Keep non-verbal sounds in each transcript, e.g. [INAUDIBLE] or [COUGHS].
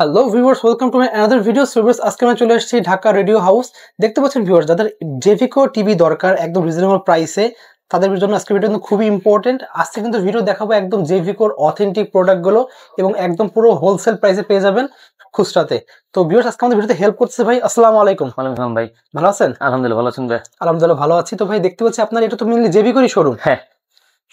Hello viewers welcome to my another video viewers আজকে আমি চলে এসেছি ঢাকা রেডিও হাউস দেখতে পাচ্ছেন ভিউয়ার্স যাদের জেভিকো টিভি দরকার একদম রিজনেবল প্রাইসে তাদের জন্য আজকে ভিডিও কিন্তু খুবই ইম্পর্টেন্ট আজকে কিন্তু ভিডিও দেখাবো একদম জেভিকোর অথেন্টিক প্রোডাক্টগুলো এবং একদম পুরো হোলসেল প্রাইসে পেয়ে যাবেন খুচরাতে তো ভিউয়ার্স আজকে আমাদের ভিডিওতে হেল্প করছে ভাই আসসালামু আলাইকুম ভাই ভালো আছেন আলহামদুলিল্লাহ ভালো আছেন ভাই আলহামদুলিল্লাহ ভালো আছি তো ভাই দেখতে পাচ্ছি আপনার এটা তো মেনলি জেভিকোরই শোরুম হ্যাঁ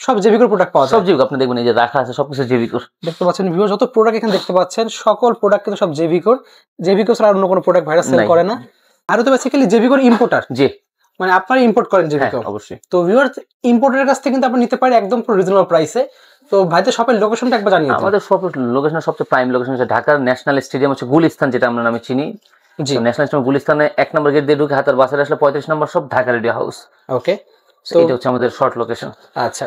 সব জেভিকোর প্রোডাক্ট পাওয়া যায় সব জেভিকো আপনি দেখবেন এই যে রাখা আছে সবকিছু জেভিকোর দেখতে পাচ্ছেন ভিউয়ার যত প্রোডাক্ট এখানে দেখতে পাচ্ছেন সকল প্রোডাক্ট কিন্তু সব জেভিকোর জেভিকো ছাড়া অন্য কোনো প্রোডাক্ট ভাইরাস সেল করে না আর তো বেসিক্যালি জেভিকোর ইম্পোর্টার জি মানে আপনারা ইম্পোর্ট করেন জেভিকো হ্যাঁ, অবশ্যই তো ভিউয়ার ইম্পোর্টারের কাছ থেকে কিন্তু আপনি নিতে পারেন একদম পুরো রিজনেবল প্রাইসে তো ভাইদের শপের লোকেশনটা একবার জানিয়ে আমাদের সব লোকেশন সবচেয়ে প্রাইম লোকেশন হচ্ছে ঢাকার ন্যাশনাল স্টেডিয়াম হচ্ছে গুলিস্তান যেটা আমরা নামে চিনি ন্যাশনাল স্টেডিয়াম গুলিস্তানে এক নম্বর গেট দিয়ে ঢুকে হাতার বাসার আসলে পঁয়ত্রিশ নম্বর সব ঢাকা রেডিও হাউস ওকে হচ্ছে আমাদের শর্ট লোকেশন আচ্ছা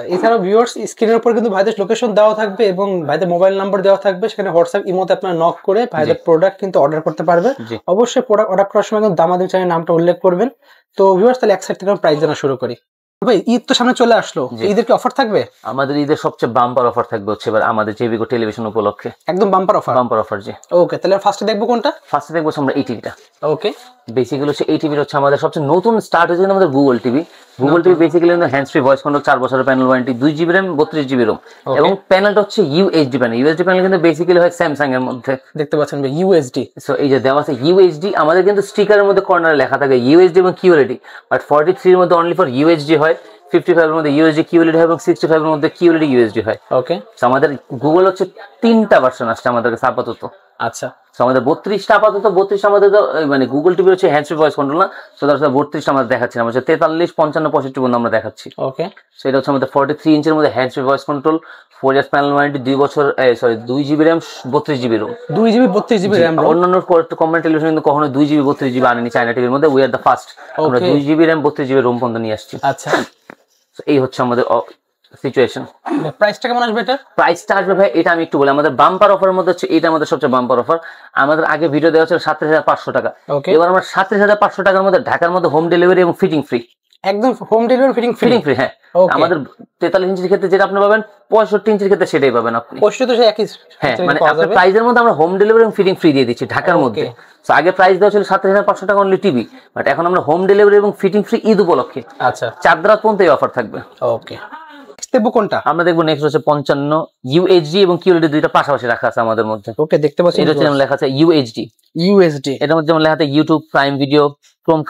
উপর কিন্তু ভাইদের লোকেশন দেওয়া থাকবে এবং ভাইদের মোবাইল দেওয়া থাকবে সেখানে হোয়াটসঅ্যাপ নক করে ভাইদের প্রোডাক্ট কিন্তু অর্ডার করতে পারবে অবশ্যই প্রোডাক্ট অর্ডার করার সময় নামটা উল্লেখ করবেন তো এক প্রাইস জানা শুরু করি ভাই ঈদ তো সামনে চলে আসলো ঈদের কি অফার থাকবে আমাদের ঈদের সবচেয়ে বাম্পার অফার থাকবে হচ্ছে এবার আমাদের জেবিকো টেলিভিশন উপলক্ষে একদম বাম্পার অফার বাম্পার অফার জি ওকে তাহলে ফার্স্টে দেখবো কোনটা ফার্স্টে দেখবো আমরা এই টিভিটা ওকে বেসিক্যালি হচ্ছে এই টিভির হচ্ছে আমাদের সবচেয়ে নতুন স্টার্ট হয়েছে আমাদের Google TV Google TV basically কিন্তু হ্যান্ড ফ্রি ভয়েস কন্ট্রোল চার বছরের প্যানেল ওয়ারেন্টি দুই জিবি র্যাম বত্রিশ জিবি রোম এবং প্যানেলটা হচ্ছে ইউএসডি প্যানেল ইউএসডি প্যানেল কিন্তু বেসিক্যালি হয় স্যামসাং এর মধ্যে দেখতে পাচ্ছেন ইউএসডি সো এই যে দেওয়া আছে ইউএসডি আমাদের কিন্তু স্টিকারের মধ্যে কর্নারে লেখা থাকে ইউএসডি এবং কিউএলডি বাট ফর্টি থ্রির মধ্যে অনলি ফর ইউএসডি হয় ফিফটি এর মধ্যে ইউএসডি কিউএলডি e হয় এবং সিক্সটি এর মধ্যে কিউএলডি ইউএসডি e হয় ওকে আমাদের গুগল হচ্ছে তিনটা ভার্সন আসছে আমাদের কাছে আপাতত আচ্ছা আমাদের বত্রিশটা আপাতত বত্রিশ আমাদের মানে গুগল টিভি হচ্ছে হ্যান্ডসফ্রি ভয়েস কন্ট্রোল না সো তার বত্রিশটা আমরা দেখাচ্ছি না তেতাল্লিশ পঞ্চান্ন পঁয়ষট্টি পর্যন্ত আমরা দেখাচ্ছি ওকে সো হচ্ছে আমাদের ফর্টি থ্রি ইঞ্চের মধ্যে hands free voice control four years panel warranty দুই বছর সরি দুই জিবি র্যাম বত্রিশ জিবি রোম দুই জিবি বত্রিশ জিবি র্যাম অন্যান্য কমেন্ট টেলিভিশন কিন্তু কখনো দুই জিবি বত্রিশ জিবি আনেনি চায়না টিভির মধ্যে উই আর দ্য ফার্স্ট আমরা দুই জিবি র্যাম বত্রিশ জিবি রোম পর্যন্ত নিয়ে আসছি আচ্ছা এই হচ্ছে আমাদের সিচুয়েশন প্রাইসটা কেমন আসবে এটা প্রাইসটা আসবে ভাই এটা আমি একটু বলি আমাদের বাম্পার অফারের মধ্যে হচ্ছে এটা আমাদের সবচেয়ে বাম্পার অফার আমাদের আগে ভিডিও দেওয়া ছিল সাতত্রিশ হাজার পাঁচশো টাকা এবার আমরা সাতত্রিশ হাজার পাঁচশো টাকার মধ্যে ঢাকার মধ্যে হোম ডেলিভারি এবং ফিটিং ফ্রি একদম home delivery fitting fitting free হ্যাঁ আমাদের তেতাল্লিশ ইঞ্চির ক্ষেত্রে যেটা আপনি পাবেন পঁয়ষট্টি ইঞ্চির ক্ষেত্রে সেটাই পাবেন আপনি পঁয়ষট্টি তো একই হ্যাঁ মানে আপনার প্রাইজের মধ্যে আমরা হোম ডেলিভারি এবং ফিটিং ফ্রি দিয়ে দিচ্ছি ঢাকার মধ্যে তো আগে প্রাইস দেওয়া ছিল সাতাশ হাজার পাঁচশো টাকা অনলি টিভি বাট এখন আমরা হোম ডেলিভারি এবং ফিটিং ফ্রি ঈদ উপলক্ষে আচ্ছা চার দ্বারা পর্যন্ত এই অফার থাকবে ওকে নেক্সট দেখবো কোনটা আমরা দেখবো নেক্সট হচ্ছে পঞ্চান্ন ইউএইচডি এবং কিউএলডি দুইটা পাশাপাশি রাখা আছে আমাদের মধ্যে ওকে দেখতে পাচ্ছি এটা যেমন লেখা আছে ইউএইচডি ইউএসডি এটার মধ্যে যেমন লেখা আছে YouTube Prime Video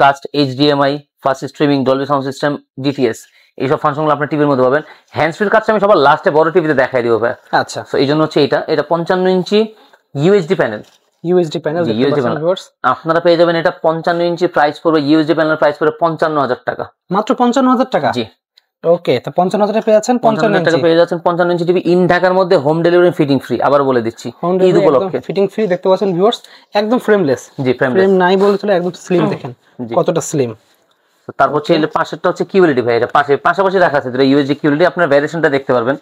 cast HDMI fast streaming Dolby sound system DTS এইসব ফাংশনগুলো আপনার টিভির মধ্যে পাবেন হ্যান্ডসফ্রির কাজটা আমি সবার লাস্টে বড় টিভিতে দেখাই দিব ভাই আচ্ছা তো এই জন্য হচ্ছে এটা এটা পঞ্চান্ন inch UHD panel USD panel USD panel আপনারা পেয়ে যাবেন এটা পঞ্চান্ন ইঞ্চি প্রাইস পড়বে ইউএসডি প্যানেল প্রাইস পড়বে পঞ্চান্ন হাজার টাকা মাত্র পঞ্চান্ন হাজার টাকা জি ওকে তো পঞ্চান্ন হাজার পেয়ে যাচ্ছেন পঞ্চান্ন টাকা পেয়ে যাচ্ছেন পঞ্চান্ন ইঞ্চি টিভি ইন ঢাকার মধ্যে হোম ডেলিভারি ফিটিং ফ্রি আবার বলে দিচ্ছি ঈদ উপলক্ষে ফিটিং ফ্রি দেখতে পাচ্ছেন ভিউয়ার্স একদম ফ্রেমলেস জি ফ্রেম নাই বলে চলে একদম স্লিম দেখেন কতটা স্লিম তারপর হচ্ছে পাশেরটা হচ্ছে কিউএলইডি ভাই এটা পাশে পাশাপাশি রাখা আছে এটা ইউএসডি কিউএলইডি আপনার ভ্যারিয়েশনটা দেখতে পারবেন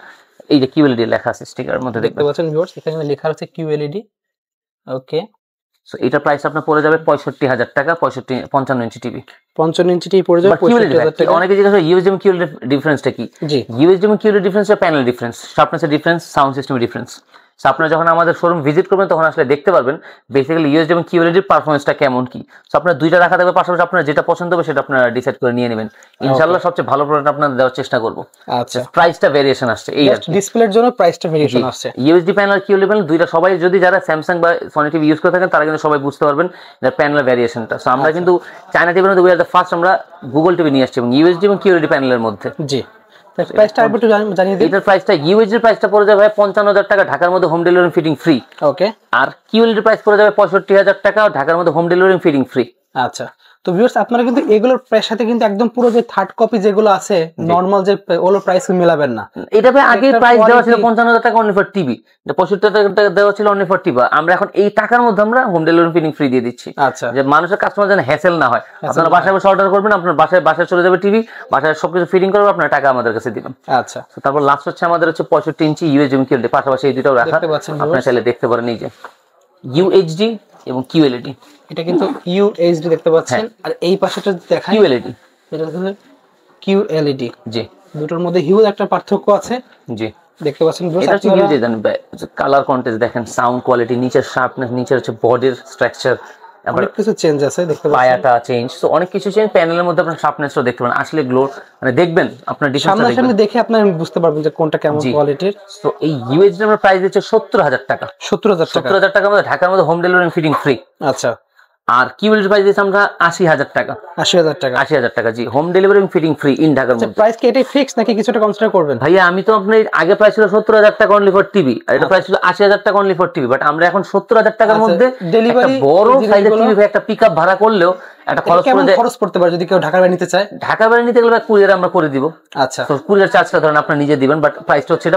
এই যে কিউএলডি লেখা আছে স্টিকারের মধ্যে দেখতে পাচ্ছেন ভিউয়ার্স এখানে লেখা আছে কিউএলইডি ওকে সো এটা প্রাইস আপনার পড়ে যাবে পঁয়ষট্টি হাজার টাকা পঁয়ষট্টি পঞ্চান্ন ইঞ্চি টিভি পঞ্চান্ন ইঞ্চি টিভি পড়ে যাবে অনেকে জিজ্ঞাসা ইউএসডিএম কিউএল ডিফারেন্সটা কি জি USDM QL difference panel difference শার্পনেসের ডিফারেন্স সাউন্ড সিস্টেমের ডিফারেন্স সো আপনারা যখন আমাদের শোরুম ভিজিট করবেন তখন আসলে দেখতে পারবেন বেসিক্যালি ইউএসডি এবং কিউএলডির পারফরমেন্সটা e কেমন কি সো আপনার দুইটা রাখা থাকবে পাশাপাশি আপনার যেটা পছন্দ হবে সেটা আপনারা ডিসাইড করে নিয়ে নেবেন ইনশাআল্লাহ সবচেয়ে ভালো প্রোডাক্ট আপনাদের দেওয়ার চেষ্টা করব আচ্ছা প্রাইসটা ভেরিয়েশন আসছে এই ডিসপ্লের জন্য প্রাইসটা ভেরিয়েশন আসছে ইউএসডি প্যানেল আর কিউএলডি প্যানেল দুইটা সবাই যদি যারা স্যামসাং বা সনি টিভি ইউজ করে থাকেন তারা কিন্তু সবাই বুঝতে পারবেন যে প্যানেল ভেরিয়েশনটা সো আমরা আচ্ছা। কিন্তু চায়না টিভির মধ্যে উই আর দ্য ফার্স্ট আমরা গুগল টিভি নিয়ে আসছি এবং ইউএসডি এবং কিউএলডি e প্যানেলের মধ্যে জি প্রাইসটা আরেকবার একটু জানিয়ে দিই এটার প্রাইসটা ইউএজ এর প্রাইসটা পড়ে যাবে 55000 টাকা ঢাকার মধ্যে home delivery fitting free okay আর কিউএল প্রাইস পড়ে যাবে 65000 টাকা ঢাকার মধ্যে হোম ডেলিভারি ফিটিং ফ্রি আচ্ছা তো ভিউয়ার্স আপনারা কিন্তু এগুলোর প্রাইস সাথে কিন্তু একদম পুরো যে থার্ড কপি যেগুলো আছে নরমাল যে ওলো প্রাইস মিলাবেন না এটা ভাই আগে প্রাইস দেওয়া ছিল 55000 টাকা অনলি ফর টিভি এটা 75000 টাকা দেওয়া ছিল অনলি ফর টিভি আমরা এখন এই টাকার মধ্যে আমরা হোম ডেলিভারি ফিলিং ফ্রি দিয়ে দিচ্ছি আচ্ছা যে মানুষের কাস্টমার যেন হ্যাসেল না হয় আপনারা বাসায় বসে অর্ডার করবেন আপনার বাসায় বাসায় চলে যাবে টিভি বাসায় সবকিছু ফিটিং করবে আপনার টাকা আমাদের কাছে দিবেন আচ্ছা তারপর লাস্ট হচ্ছে আমাদের হচ্ছে 65 ইঞ্চি ইউএসএম কিউএলডি পাশাপাশি এই দুটো রাখা আপনারা চাইলে দেখতে পারেন এই যে ইউএইচডি এবং কিউএলইডি e এটা কিন্তু ইউএইচডি দেখতে পাচ্ছেন হ্যাঁ। আর এই পাশেটা দেখা কিউএলইডি e এটা হচ্ছে কিউএলইডি e জি দুটোর মধ্যে হিউজ একটা পার্থক্য আছে জি দেখতে পাচ্ছেন এটা হচ্ছে হিউজ কালার কন্টেস্ট দেখেন সাউন্ড কোয়ালিটি নিচের শার্পনেস নিচের হচ্ছে বডির স্ট্রাকচার অনেক কিছু চেঞ্জ আছে দেখতে পাচ্ছেন পায়াটা চেঞ্জ সো অনেক কিছু চেঞ্জ প্যানেলের মধ্যে আপনারা শার্পনেসটা দেখতে পাবেন আসলে গ্লো মানে দেখবেন আপনার ডিসপ্লে সামনে দেখে আপনারা বুঝতে পারবেন যে কোনটা কেমন কোয়ালিটির সো এই ইউএসডি আমরা প্রাইস দিচ্ছে 70000 টাকা 70000 টাকা 70000 টাকার মধ্যে ঢাকার মধ্যে হোম ডেলিভারি ফিটিং ফ্রি আচ্ছা আর কিউএলটির ভাই দিয়েছি আমরা আশি হাজার টাকা আশি হাজার টাকা আশি হাজার টাকা জি home delivery fitting free in ঢাকার আচ্ছা, মধ্যে প্রাইস কি এটাই ফিক্স নাকি কিছুটা কনসিডার করবেন ভাইয়া আমি তো আপনি আগে প্রাইস ছিল সত্তর হাজার টাকা অনলি ফর টিভি আর এটা প্রাইস ছিল আশি হাজার টাকা অনলি ফর টিভি বাট আমরা এখন সত্তর হাজার টাকার আচ্ছা, মধ্যে ডেলিভারি বড় সাইজের টিভি একটা পিক ভাড়া করলেও কেউ নিতে গেলে কুরিয়ার আমরা করে দিব আচ্ছা ধরেন আপনি নিজে দিবেন হচ্ছে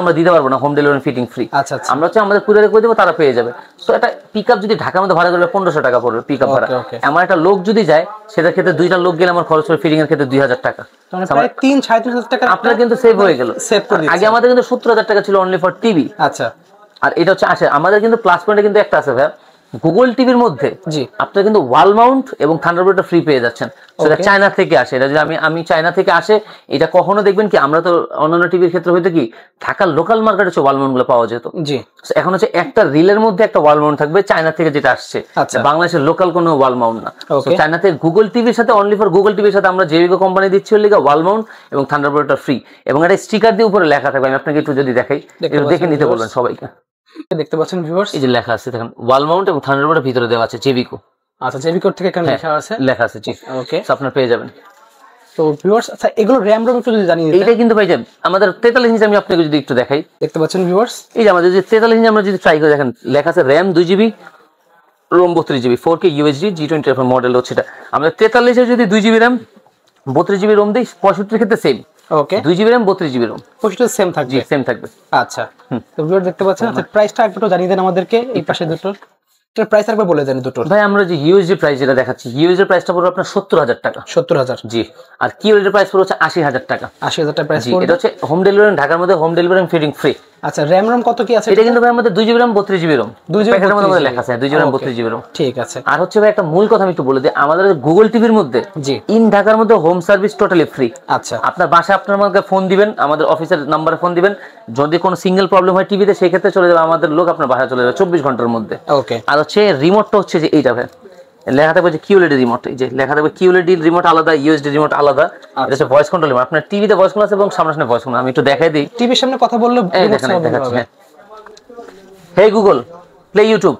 আমরা দিতে পারবো না হোম ডেলিভারি ফিটিং ফ্রি আচ্ছা, আচ্ছা। আমাদের করে পেয়ে যাবে একটা পিক আপ যদি ঢাকার মধ্যে পনেরোশো টাকা পড়বে পিক আপ ভাড়া আমার একটা লোক যদি যায় সেটার ক্ষেত্রে দুইটা লোক গেলে আমার খরচ ফিটিং এর ক্ষেত্রে দুই হাজার টাকা তিন সাড়ে তিন হাজার টাকা আপনার কিন্তু সেভ হয়ে গেল সেভ করে আগে আমাদের কিন্তু সত্তর হাজার টাকা ছিল অনলি ফর টিভি আচ্ছা আর এটা হচ্ছে আমাদের কিন্তু প্লাস পয়েন্ট কিন্তু একটা আছে ভাই গুগল টিভির মধ্যে আপনার কিন্তু ওয়াল মাউন্ট এবং থান্ডারবোল্টটা ফ্রি পেয়ে যাচ্ছেন সেটা চায়না থেকে আসে এটা যদি আমি আমি চায়না থেকে আসে এটা কখনো দেখবেন কি আমরা তো অন্যান্য টিভির ক্ষেত্রে হয়তো কি ঢাকার লোকাল মার্কেট হচ্ছে ওয়াল মাউন্ট গুলো পাওয়া যেত জি এখন হচ্ছে একটা রিলের মধ্যে একটা ওয়াল মাউন্ট থাকবে চায়না থেকে যেটা আসছে আচ্ছা। বাংলাদেশের লোকাল কোনো ওয়াল মাউন্ট না চায়না থেকে গুগল টিভির সাথে অনলি ফর গুগল টিভির সাথে আমরা জেভিকো কোম্পানি দিচ্ছি লিগা ওয়াল মাউন্ট এবং থান্ডারবোল্টটা ফ্রি এবং এটা স্টিকার দিয়ে উপরে লেখা থাকবে আমি আপনাকে একটু যদি দেখাই দেখে নিতে বলবেন সবাইকে দেখতে পাচ্ছেন ভিউয়ার্স এই যে লেখা আছে দেখেন ওয়াল মাউন্ট এবং থান্ডারবার্ডের ভিতরে দেওয়া আছে জেবিকো আচ্ছা জেবিকো থেকে এখানে হ্যাঁ, লেখা আছে লেখা আছে জি ওকে আপনার পেয়ে যাবেন তো ভিউয়ার্স আচ্ছা এগুলো র্যাম রম একটু যদি জানিয়ে এটা কিন্তু ভাই আমাদের 43 ইঞ্চি আমি আপনাকে যদি একটু দেখাই দেখতে পাচ্ছেন ভিউয়ার্স এই যে আমাদের যে 43 ইঞ্চি আমরা যদি ট্রাই করে দেখেন লেখা আছে র্যাম 2 জিবি রোম বত্রিশ GB four K USD G twenty model হচ্ছে এটা আমাদের তেতাল্লিশে যদি দুই জিবি র্যাম বত্রিশ জিবি রোম 65 পঁয়ষট্টির ক্ষেত্রে সেম ওকে দুই জিবি র্যাম বত্রিশ জিবি র্যাম প্রসেসটা সেম থাকবে সেম থাকবে আচ্ছা তো ভিউয়ার দেখতে পাচ্ছেন আচ্ছা প্রাইসটা একটু জানিয়ে দেন আমাদেরকে এই পাশে দুটো এটার প্রাইস একবার বলে দেন দুটো ভাই আমরা যে ইউএসডি প্রাইস যেটা দেখাচ্ছি ইউএসডি প্রাইসটা পড়বে আপনার সত্তর হাজার টাকা সত্তর হাজার জি আর কিউএলডি প্রাইস পড়বে হচ্ছে আশি হাজার টাকা আশি হাজার টাকা প্রাইস এটা হচ্ছে হোম ডেলিভারি ঢাকার মধ্যে হোম ডেলিভারি ফিডিং ফ্রি আচ্ছা র্যাম রম কত কি আছে এটা কিন্তু ভাই আমাদের 2GB RAM 32GB RAM 2GB রম মধ্যে লেখা আছে 2GB RAM 32GB RAM ঠিক আছে আর হচ্ছে ভাই একটা মূল কথা আমি একটু বলে দিই আমাদের গুগল টিভির মধ্যে জি ইন ঢাকার মধ্যে হোম সার্ভিস টোটালি ফ্রি আচ্ছা আপনার বাসা আপনার আমাকে ফোন দিবেন আমাদের অফিসের নম্বরে ফোন দিবেন যদি কোনো সিঙ্গেল প্রবলেম হয় টিভিতে সেই ক্ষেত্রে চলে যাবে আমাদের লোক আপনার বাসায় চলে যাবে 24 ঘন্টার মধ্যে ওকে আর হচ্ছে রিমোটটা হচ্ছে যে এইটা ভাই লেখা থাকবে যে কিউলেডি রিমোট এই যে লেখা থাকবে কিউলেডি রিমোট আলাদা ইউএসডি রিমোট আলাদা এটা আচ্ছা। হচ্ছে ভয়েস কন্ট্রোল রিমোট আপনার টিভিতে ভয়েস কন্ট্রোল আছে এবং সামনে সামনে ভয়েস কন্ট্রোল আমি একটু দেখাই দিই টিভির সামনে কথা বললে হে গুগল প্লে ইউটিউব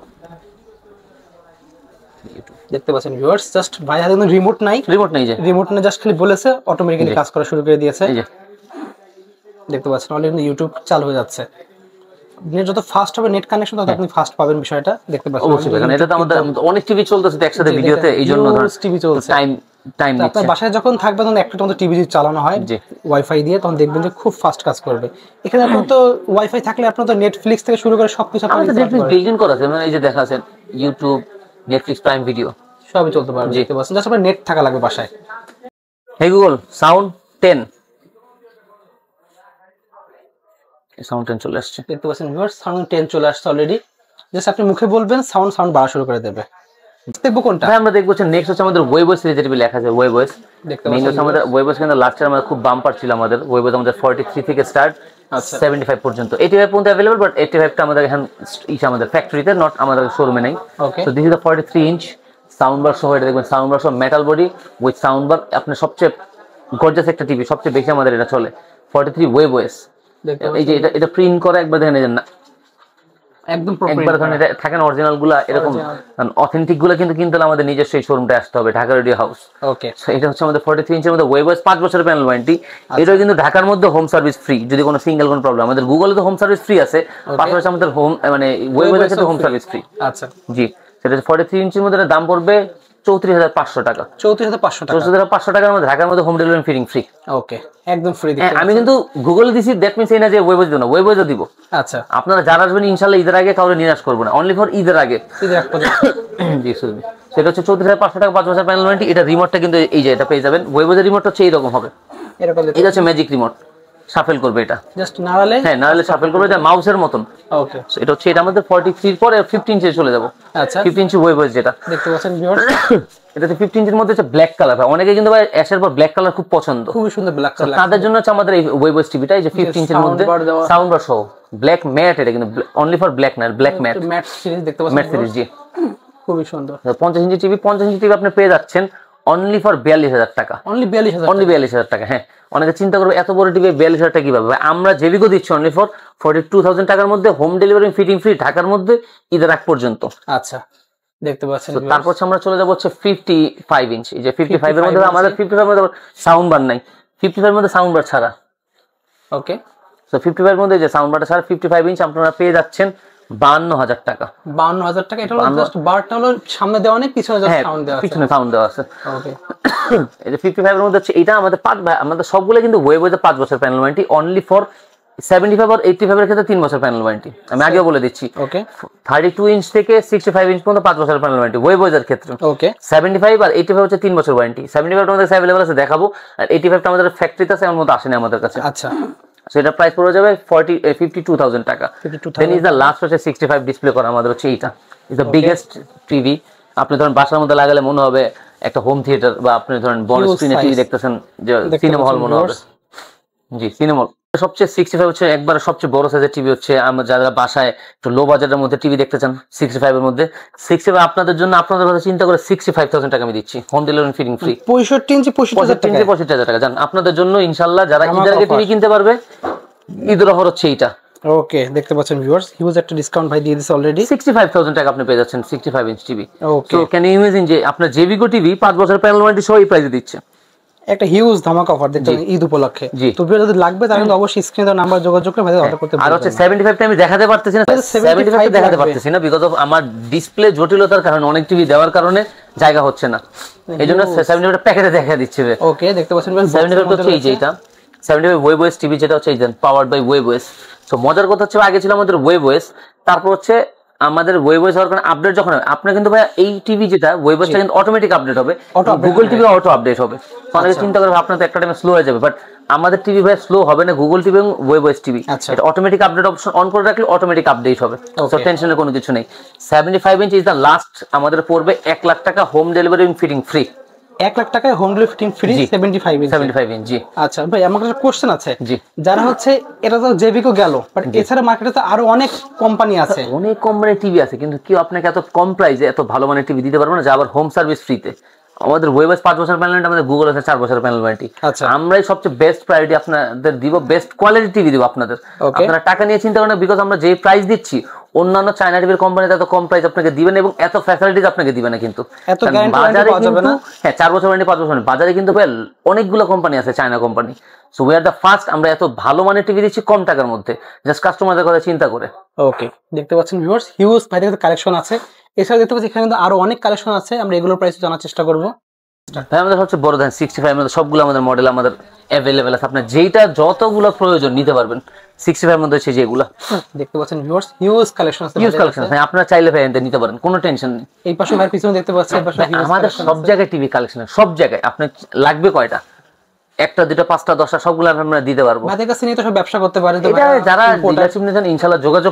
দেখতে পাচ্ছেন ভিউয়ার্স জাস্ট ভাই হাতে কোনো রিমোট নাই রিমোট নাই যে রিমোট না জাস্ট খালি বলেছে অটোমেটিক্যালি কাজ করা শুরু করে দিয়েছে দেখতে পাচ্ছেন অলরেডি ইউটিউব চালু হয়ে যাচ্ছে নেট যত ফাস্ট হবে নেট কানেকশন তত হ্যাঁ। আপনি ফাস্ট পাবেন বিষয়টা দেখতে পাচ্ছেন অবশ্যই কারণ এটা তো আমাদের অনেক টিভি চলতেছে তো একসাথে ভিডিওতে এই ধর টিভি চলছে টাইম টাইম আপনার বাসায় যখন থাকবে তখন একটা মতো টিভি চালানো হয় যে ওয়াইফাই দিয়ে তখন দেখবেন যে খুব ফাস্ট কাজ করবে এখানে এখন তো ওয়াইফাই থাকলে আপনার তো নেটফ্লিক্স থেকে শুরু করে সবকিছু কিছু আপনার বিল্ডিং করা আছে মানে এই যে দেখা আছে ইউটিউব নেটফ্লিক্স প্রাইম ভিডিও সবই চলতে পারবে দেখতে পাচ্ছেন জাস্ট আপনার নেট থাকা লাগবে বাসায় hey Google sound 10 sound ten চলে আসছে দেখতে পাচ্ছেন সাউন্ড টেন চলে আসছে অলরেডি জাস্ট আপনি মুখে বলবেন সাউন্ড সাউন্ড বাড়া শুরু করে দেবে দেখবো কোনটা ভাই আমরা দেখবো নেক্সট হচ্ছে আমাদের ওয়েবস সিরিজ যেটা লেখা আছে ওয়েবস মেইন হচ্ছে আমাদের ওয়েবস কিন্তু লাস্ট আমাদের খুব বাম্পার ছিল আমাদের ওয়েবস আমাদের 43 থেকে স্টার্ট আচ্ছা। 75 পর্যন্ত 85 পর্যন্ত अवेलेबल বাট 85 টা আমাদের এখন ইস আমাদের ফ্যাক্টরিতে নট আমাদের শোরুমে নেই so this is the three inch sound bar সহ এটা দেখবেন সাউন্ড বার সহ metal body with sound bar আপনার সবচেয়ে গর্জাস একটা টিভি সবচেয়ে বেশি আমাদের এটা চলে 43 ওয়েবস এই যে এটা এটা প্রিন্ট করা একবার দেখেন এই না একদম একবার ধরেন থাকেন অরিজিনাল গুলা এরকম অথেন্টিক গুলা কিন্তু কিনতে হলে আমাদের নিজস্ব এই শোরুমটা আসতে হবে ঢাকা রেডিও হাউস ওকে এটা হচ্ছে আমাদের ফর্টি থ্রি ইঞ্চের মধ্যে ওয়েবস পাঁচ বছরের প্যানেল ওয়ারেন্টি এটা কিন্তু ঢাকার মধ্যে হোম সার্ভিস ফ্রি যদি কোনো সিঙ্গেল কোনো প্রবলেম আমাদের গুগলে তো হোম সার্ভিস ফ্রি আছে পাশাপাশি আমাদের হোম মানে ওয়েবস আছে তো হোম সার্ভিস ফ্রি আচ্ছা জি সেটা ফর্টি থ্রি ইঞ্চের মধ্যে দাম পড়বে চৌত্রিশ হাজার পাঁচশো টাকা চৌত্রিশ হাজার পাঁচশো হাজার পাঁচশো টাকার মধ্যে ঢাকার মধ্যে হোম ডেলিভারি হ্যাঁ, আমি কিন্তু গুগল এই না যে আচ্ছা আপনারা আসবেন ইনশাল্লাহ ঈদের আগে করবো না অনলি ঈদের আগে [COUGHS] জি সেটা হচ্ছে চৌত্রিশ হাজার পাঁচশো টাকা পাঁচ বছর এটা রিমোটটা কিন্তু এই যে এটা পেয়ে যাবেন এইরকম হবে ঠিক আছে ম্যাজিক রিমোট শাফেল করবে এটা জাস্ট নাড়ালে হ্যাঁ নাড়ালে শাফেল করবে এটা মাউসের মতন ওকে এটা হচ্ছে এটা আমাদের 43 এর পরে 15 ইঞ্চে চলে যাব আচ্ছা 15 ইঞ্চি ওয়েভ ওয়েভ যেটা দেখতে পাচ্ছেন ভিউয়ার [COUGHS] এটাতে 15 ইঞ্চির মধ্যে হচ্ছে ব্ল্যাক কালার হয় অনেকে কিন্তু ভাই অ্যাশের পর ব্ল্যাক কালার খুব পছন্দ খুব সুন্দর ব্ল্যাক কালার তাদের জন্য হচ্ছে আমাদের এই ওয়েভ ওয়েভ টিভিটা এই যে 15 ইঞ্চির মধ্যে সাউন্ড বার সহ ব্ল্যাক ম্যাট এটা কিন্তু অনলি ফর ব্ল্যাক না ব্ল্যাক ম্যাট ম্যাট সিরিজ দেখতে পাচ্ছেন ম্যাট সিরিজ জি [COUGHS] খুবই সুন্দর 50 ইঞ্চি টিভি 50 ইঞ্চি টিভি আপনি পেয়ে যাচ্ছেন অনলি ফর বিয়াল্লিশ হাজার টাকা অনলি বিয়াল্লিশ হাজার অনলি বিয়াল্লিশ হাজার টাকা হ্যাঁ অনেকে চিন্তা করবে এত বড় টিভি বিয়াল্লিশ হাজার টাকা কিভাবে আমরা জেবিকো দিচ্ছি only for forty two thousand টাকার মধ্যে হোম ডেলিভারি ফিটিং ফ্রি ঢাকার মধ্যে ঈদের আগ পর্যন্ত আচ্ছা দেখতে পাচ্ছেন তারপর আমরা চলে যাবো হচ্ছে ফিফটি ফাইভ ইঞ্চ যে ফিফটি ফাইভ এর মধ্যে আমাদের ফিফটি ফাইভ সাউন্ড নাই ফিফটি মধ্যে সাউন্ড ছাড়া ওকে তো ফিফটি ফাইভ মধ্যে যে সাউন্ড ছাড়া ফিফটি ফাইভ ইঞ্চ আপনারা পেয়ে যাচ্ছেন বান্ন হাজার টাকা বান্ন হাজার টাকা এটা হলো জাস্ট বারটা হলো সামনে দেওয়া নেই পিছনে জাস্ট হ্যাঁ, সাউন্ড দেওয়া আছে পিছনে সাউন্ড দেওয়া আছে ওকে 55 এর মধ্যে হচ্ছে এটা আমাদের পাঁচ আমাদের সবগুলো কিন্তু পাঁচ বছর প্যানেল ওয়ারেন্টি অনলি ফর 75 আর 85 এর ক্ষেত্রে 3 বছর প্যানেল ওয়ারেন্টি আমি আগেও বলে দিচ্ছি ওকে 32 ইঞ্চ থেকে 65 ইঞ্চ পর্যন্ত 5 বছর প্যানেল ওয়ারেন্টি ওয়েব ওয়েজার ক্ষেত্রে ওকে 75 আর 85 হচ্ছে 3 বছর ওয়ারেন্টি 75 টা আমাদের আছে দেখাবো আর 85 টা আমাদের ফ্যাক্টরিতে আছে এমন আসেনি আমাদের কাছে আচ্ছা সো এটা প্রাইস পড়ে যাবে 40 52000 eh, টাকা দেন ইজ দা লাস্ট হচ্ছে সিক্সটি ফাইভ ডিসপ্লে করা আমাদের হচ্ছে এইটা ইজ দ্য বিগেস্ট টিভি আপনি ধরেন বাসার মধ্যে লাগালে মনে হবে একটা হোম থিয়েটার বা আপনি ধরেন বড় স্ক্রিনে টিভি দেখতেছেন যে সিনেমা হল মনে হবে জি সিনেমা সবচেয়ে সিক্সটি ফাইভ হচ্ছে একবার সবচেয়ে বড় সাইজের টিভি হচ্ছে আমরা যারা বাসায় একটু লো বাজারের মধ্যে টিভি দেখতে চান সিক্সটি ফাইভ এর মধ্যে সিক্সটি ফাইভ আপনাদের জন্য আপনাদের কথা চিন্তা করে সিক্সটি ফাইভ থাউজেন্ড টাকা আমি দিচ্ছি হোম ডেলিভারি ফিটিং ফ্রি পঁয়ষট্টি ইঞ্চি পঁয়ষট্টি ইঞ্চি পঁয়ষট্টি হাজার টাকা যান আপনাদের জন্য ইনশাল্লাহ যারা ঈদের আগে টিভি কিনতে পারবে ঈদের অফার হচ্ছে এইটা ওকে দেখতে পাচ্ছেন ভিউয়ার্স হি ওয়াজ একটা ডিসকাউন্ট ভাই দিয়ে দিছে অলরেডি 65000 টাকা আপনি পেয়ে যাচ্ছেন 65 inch TV okay so can you imagine যে আপনার জেবিগো টিভি 5 বছর প্যানেল ওয়ারেন্টি সহ এই প্রাইসে দিচ্ছে একটা হিউজ ধামাকা অফার ঈদ উপলক্ষে তো যদি লাগবে তাহলে অবশ্যই স্ক্রিনে দেওয়া নাম্বার যোগাযোগ করে অর্ডার করতে আর হচ্ছে 75 টা আমি দেখাতে পারতেছি না 75 দেখাতে পারতেছি না বিকজ অফ আমার ডিসপ্লে জটিলতার কারণে অনেক টিভি দেওয়ার কারণে জায়গা হচ্ছে না জন্য 75 টা প্যাকেটে দেখা দিচ্ছে ওকে দেখতে পাচ্ছেন 75 তো এই যে 75 ওয়েব ওয়েস টিভি যেটা হচ্ছে এই পাওয়ার্ড বাই ওয়েব ওয়েস তো মজার কথা হচ্ছে আগে ছিল আমাদের ওয়েব ওয়েস তারপর হচ্ছে আমাদের ওয়েব ওয়েস হওয়ার কারণে আপডেট যখন হবে আপনার কিন্তু ভাই এই টিভি যেটা ওয়েব ওয়েসটা কিন্তু অটোমেটিক আপডেট হবে গুগল টিভি অটো আপডেট হবে অনেকে আচ্ছা। চিন্তা করবে আপনার তো একটা টাইমে স্লো হয়ে যাবে বাট আমাদের টিভি ভাই স্লো হবে না গুগল টিভি এবং ওয়েব ওয়েস টিভি এটা অটোমেটিক আপডেট অপশন অন করে রাখলে অটোমেটিক আপডেট হবে সো টেনশনের কোনো কিছু নেই seventy five inch is the last আমাদের পড়বে এক লাখ টাকা হোম ডেলিভারি ফিটিং ফ্রি এক লাখ টাকায় home free seventy five seventy five inch আচ্ছা ভাই আমার কাছে কোশ্চেন আছে জি যারা হচ্ছে এটা তো জেভিকো গেল বাট এছাড়া মার্কেটে তো আরো অনেক কোম্পানি আছে হ্যাঁ, অনেক কোম্পানির টিভি আছে কিন্তু আপনাকে এত কম প্রাইসে এত ভালো মানের টিভি দিতে পারবে না যা আবার হোম সার্ভিস ফ্রিতে আমাদের ওয়েবাস পাঁচ বছর প্যানেল আমাদের গুগল আছে চার বছর প্যানেল ওয়ারেন্টি আমরাই সবচেয়ে বেস্ট প্রায়োরিটি আপনাদের দিব বেস্ট কোয়ালিটি টিভি দিব আপনাদের আপনারা টাকা নিয়ে চিন্তা করেন বিকজ আমরা যে প্রাইস দিচ্ছি অন্যান্য চায়না টিভির কোম্পানি এত কম প্রাইস আপনাকে দিবেন এবং এত ফ্যাসিলিটিস আপনাকে দিবে না কিন্তু বাজারে কিন্তু হ্যাঁ চার বছর পাঁচ বছর বাজারে কিন্তু অনেকগুলো কোম্পানি আছে China company so we are the first আমরা এত ভালো মানের টিভি দিচ্ছি কম টাকার মধ্যে জাস্ট কাস্টমারদের কথা চিন্তা করে ওকে দেখতে পাচ্ছেন ভিউয়ার্স হিউজ ভাই দেখতে কালেকশন আছে এছাড়া দেখতে পাচ্ছি এখানে কিন্তু আরো অনেক কালেকশন আছে আমরা এগুলোর প্রাইস জানার চেষ্টা করব ভাই আমাদের সবচেয়ে বড় ধান সিক্সটি ফাইভ সবগুলো আমাদের মডেল আমাদের অ্যাভেলেবেল আছে আপনার যেইটা যতগুলো প্রয়োজন নিতে পারবেন ইনশাল্লাহ যোগাযোগ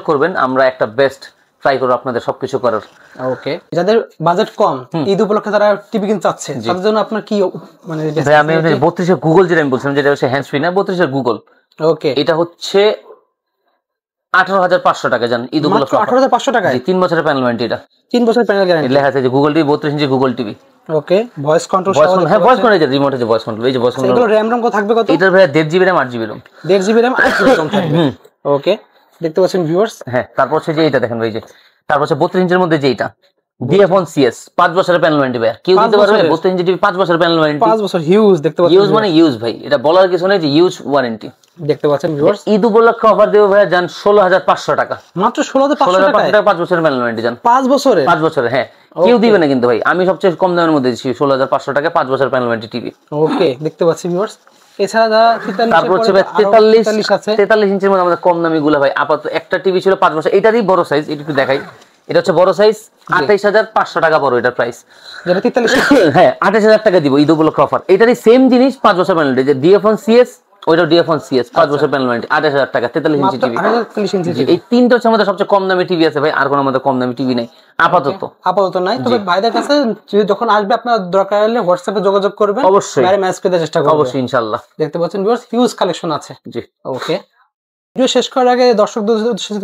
করবেন আমরা একটা বেস্ট ট্রাই করবো আপনাদের সবকিছু করার ওকে যাদের বাজেট কম ঈদ উপলক্ষে তারা টিভি কিনতে চাচ্ছে আপনার কি মানে আমি বত্রিশে গুগল যেটা আমি বলছিলাম যেটা হচ্ছে হ্যান্ডস না বত্রিশে গুগল ওকে এটা হচ্ছে আঠারো হাজার পাঁচশো টাকা জান ঈদ উপলক্ষে আঠারো হাজার পাঁচশো টাকা তিন বছরের প্যানেল ওয়ারেন্টি এটা তিন বছরের প্যানেল গ্যারান্টি লেখা আছে যে গুগল টিভি বত্রিশ ইঞ্চি Google TV okay voice control voice control হ্যাঁ ভয়েস কন্ট্রোল যে রিমোট আছে ভয়েস কন্ট্রোল এই যে ভয়েস কন্ট্রোল আচ্ছা, এগুলো র‍্যাম রম কত থাকবে কত এটার ভাই 1.5 GB RAM 8 GB RAM 1.5 GB RAM 8 GB RAM okay দেখতে পাচ্ছেন ভিউয়ার্স হ্যাঁ তারপর সে যে এটা দেখেন ভাই যে তারপর সে 32 ইঞ্চের মধ্যে যে এটা বিএফন সিএস পাঁচ বছরের প্যানেল ওয়ারেন্টি ভাই কেউ দিতে পারবে প্যানেল ওয়ারেন্টি বছর দেখতে পাচ্ছেন মানে ভাই এটা বলার কিছু নেই যে ওয়ারেন্টি দেখতে পাচ্ছেন ভিউয়ার্স ঈদ উপলক্ষে অফার দেব ভাই 16500 টাকা মাত্র 16500 টাকা 5 বছরের প্যানেল ওয়ারেন্টি 5 বছরের 5 বছরের হ্যাঁ কেউ দিবে না কিন্তু ভাই আমি সবচেয়ে কম দামের মধ্যে দিচ্ছি 16500 টাকা 5 বছর প্যানেল ওয়ারেন্টি টিভি ওকে দেখতে পাচ্ছেন ভিউয়ার্স এছাড়া তারপর হচ্ছে তেতাল্লিশ তেতাল্লিশ ইঞ্চির মধ্যে আমাদের কম দামি গুলা ভাই আপাতত একটা টিভি ছিল পাঁচ বছর এটারই বড় সাইজ এটা একটু দেখাই এটা হচ্ছে বড় সাইজ আঠাইশ হাজার পাঁচশো টাকা বড় এটার প্রাইস [LAUGHS] হ্যাঁ আঠাইশ হাজার টাকা দিব ঈদ উপলক্ষ অফার এটারই সেম জিনিস পাঁচ বছর প্যানেলটি যে ডিএফন সিএস ওইটা ডিএফন সিএস পাঁচ আচ্ছা। বছর প্যানেল ওয়ারেন্টি আঠাশ হাজার টাকা তেতাল্লিশ ইঞ্চি টিভি এই তিনটা হচ্ছে আমাদের সবচেয়ে কম দামি টিভি আছে ভাই আর কোনো আমাদের কম দামি টিভি নাই আপাতত আপাতত নাই তবে ভাইদের কাছে যখন আসবে আপনার দরকার হলে হোয়াটসঅ্যাপে যোগাযোগ করবেন অবশ্যই ম্যাচ পেতে চেষ্টা করবেন অবশ্যই ইনশাল্লাহ দেখতে পাচ্ছেন ভিউয়ার্স হিউজ কালেকশন আছে জি ওকে ভিডিও শেষ করার আগে দর্শক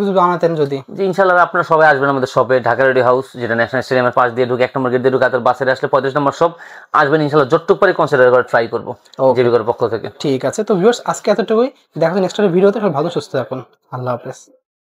কিছু জানাতেন যদি ইনশাল্লাহ আপনারা সবাই আসবেন আমাদের শপে ঢাকা রেডি হাউস যেটা ন্যাশনাল স্টেডিয়ামের পাশ দিয়ে ঢুকে এক নম্বর গেট দিয়ে ঢুকে তার বাসে আসলে পঁয়ত্রিশ নম্বর শপ আসবেন ইনশাল্লাহ যতটুক পারি কনসিডার করে ট্রাই করবো জীবিকার পক্ষ থেকে ঠিক আছে তো ভিউয়ার্স আজকে এতটুকুই দেখা নেক্সট ভিডিওতে ভালো সুস্থ থাকুন আল্লাহ হাফেজ